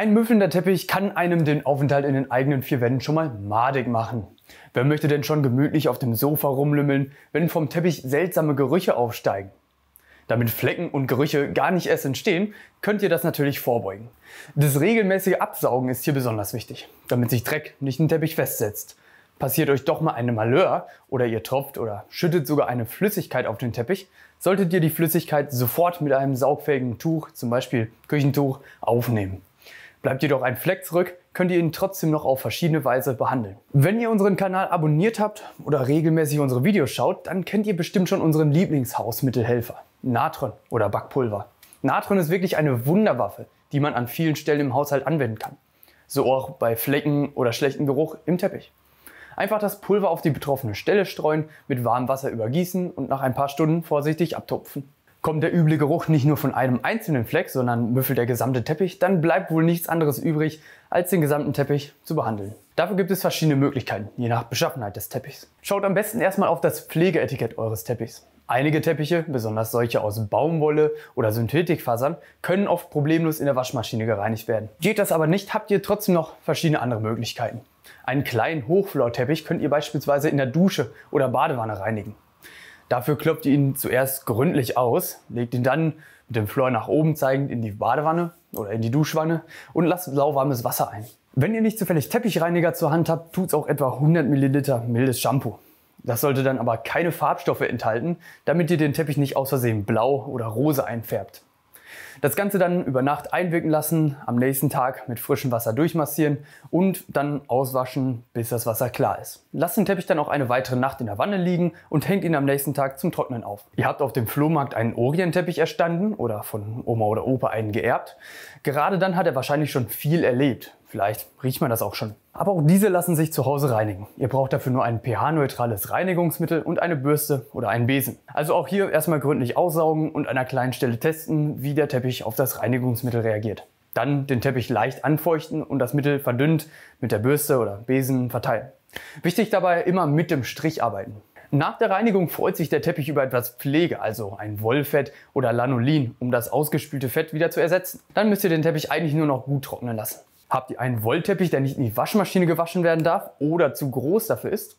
Ein müffelnder Teppich kann einem den Aufenthalt in den eigenen vier Wänden schon mal madig machen. Wer möchte denn schon gemütlich auf dem Sofa rumlümmeln, wenn vom Teppich seltsame Gerüche aufsteigen? Damit Flecken und Gerüche gar nicht erst entstehen, könnt ihr das natürlich vorbeugen. Das regelmäßige Absaugen ist hier besonders wichtig, damit sich Dreck nicht im Teppich festsetzt. Passiert euch doch mal eine Malheur oder ihr tropft oder schüttet sogar eine Flüssigkeit auf den Teppich, solltet ihr die Flüssigkeit sofort mit einem saugfähigen Tuch, zum Beispiel Küchentuch, aufnehmen. Bleibt jedoch ein Fleck zurück, könnt ihr ihn trotzdem noch auf verschiedene Weise behandeln. Wenn ihr unseren Kanal abonniert habt oder regelmäßig unsere Videos schaut, dann kennt ihr bestimmt schon unseren Lieblingshausmittelhelfer, Natron oder Backpulver. Natron ist wirklich eine Wunderwaffe, die man an vielen Stellen im Haushalt anwenden kann. So auch bei Flecken oder schlechtem Geruch im Teppich. Einfach das Pulver auf die betroffene Stelle streuen, mit warmem Wasser übergießen und nach ein paar Stunden vorsichtig abtupfen. Kommt der üble Geruch nicht nur von einem einzelnen Fleck, sondern müffelt der gesamte Teppich, dann bleibt wohl nichts anderes übrig, als den gesamten Teppich zu behandeln. Dafür gibt es verschiedene Möglichkeiten, je nach Beschaffenheit des Teppichs. Schaut am besten erstmal auf das Pflegeetikett eures Teppichs. Einige Teppiche, besonders solche aus Baumwolle oder Synthetikfasern, können oft problemlos in der Waschmaschine gereinigt werden. Geht das aber nicht, habt ihr trotzdem noch verschiedene andere Möglichkeiten. Einen kleinen Hochflorteppich könnt ihr beispielsweise in der Dusche oder Badewanne reinigen. Dafür klopft ihr ihn zuerst gründlich aus, legt ihn dann mit dem Flor nach oben zeigend in die Badewanne oder in die Duschwanne und lasst lauwarmes Wasser ein. Wenn ihr nicht zufällig Teppichreiniger zur Hand habt, tut's auch etwa 100 ml mildes Shampoo. Das sollte dann aber keine Farbstoffe enthalten, damit ihr den Teppich nicht aus Versehen blau oder rosa einfärbt. Das Ganze dann über Nacht einwirken lassen, am nächsten Tag mit frischem Wasser durchmassieren und dann auswaschen, bis das Wasser klar ist. Lasst den Teppich dann auch eine weitere Nacht in der Wanne liegen und hängt ihn am nächsten Tag zum Trocknen auf. Ihr habt auf dem Flohmarkt einen Orienteppich erstanden oder von Oma oder Opa einen geerbt. Gerade dann hat er wahrscheinlich schon viel erlebt. Vielleicht riecht man das auch schon. Aber auch diese lassen sich zu Hause reinigen. Ihr braucht dafür nur ein pH-neutrales Reinigungsmittel und eine Bürste oder einen Besen. Also auch hier erstmal gründlich aussaugen und an einer kleinen Stelle testen, wie der Teppich auf das Reinigungsmittel reagiert. Dann den Teppich leicht anfeuchten und das Mittel verdünnt mit der Bürste oder Besen verteilen. Wichtig dabei immer mit dem Strich arbeiten. Nach der Reinigung freut sich der Teppich über etwas Pflege, also ein Wollfett oder Lanolin, um das ausgespülte Fett wieder zu ersetzen. Dann müsst ihr den Teppich eigentlich nur noch gut trocknen lassen. Habt ihr einen Wollteppich, der nicht in die Waschmaschine gewaschen werden darf oder zu groß dafür ist?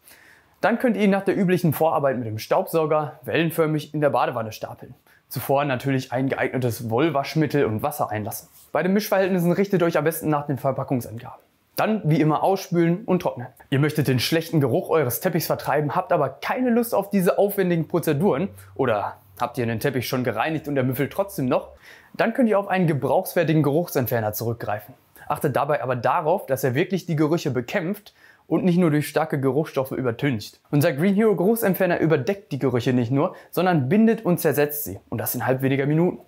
Dann könnt ihr ihn nach der üblichen Vorarbeit mit dem Staubsauger wellenförmig in der Badewanne stapeln. Zuvor natürlich ein geeignetes Wollwaschmittel und Wasser einlassen. Bei den Mischverhältnissen richtet euch am besten nach den Verpackungsangaben. Dann wie immer ausspülen und trocknen. Ihr möchtet den schlechten Geruch eures Teppichs vertreiben, habt aber keine Lust auf diese aufwendigen Prozeduren oder Habt ihr den Teppich schon gereinigt und er müffelt trotzdem noch, dann könnt ihr auf einen gebrauchswertigen Geruchsentferner zurückgreifen. Achtet dabei aber darauf, dass er wirklich die Gerüche bekämpft und nicht nur durch starke Geruchsstoffe übertüncht. Unser Green Hero Geruchsentferner überdeckt die Gerüche nicht nur, sondern bindet und zersetzt sie. Und das in halb weniger Minuten.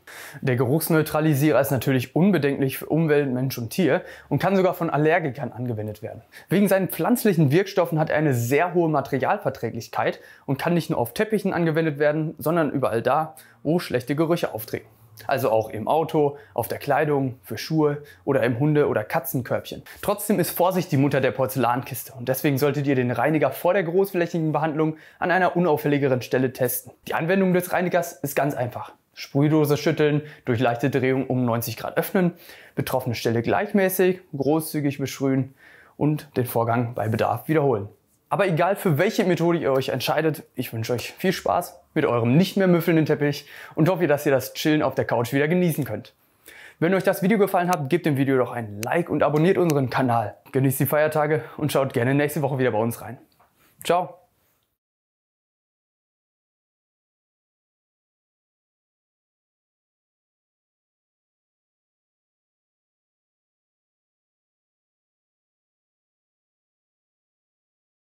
Der Geruchsneutralisierer ist natürlich unbedenklich für Umwelt, Mensch und Tier und kann sogar von Allergikern angewendet werden. Wegen seinen pflanzlichen Wirkstoffen hat er eine sehr hohe Materialverträglichkeit und kann nicht nur auf Teppichen angewendet werden, sondern überall da, wo schlechte Gerüche auftreten also auch im Auto, auf der Kleidung, für Schuhe oder im Hunde- oder Katzenkörbchen. Trotzdem ist Vorsicht die Mutter der Porzellankiste und deswegen solltet ihr den Reiniger vor der großflächigen Behandlung an einer unauffälligeren Stelle testen. Die Anwendung des Reinigers ist ganz einfach. Sprühdose schütteln, durch leichte Drehung um 90 Grad öffnen, betroffene Stelle gleichmäßig, großzügig besprühen und den Vorgang bei Bedarf wiederholen. Aber egal für welche Methode ihr euch entscheidet, ich wünsche euch viel Spaß mit eurem nicht mehr müffelnden Teppich und hoffe, dass ihr das Chillen auf der Couch wieder genießen könnt. Wenn euch das Video gefallen hat, gebt dem Video doch ein Like und abonniert unseren Kanal. Genießt die Feiertage und schaut gerne nächste Woche wieder bei uns rein. Ciao!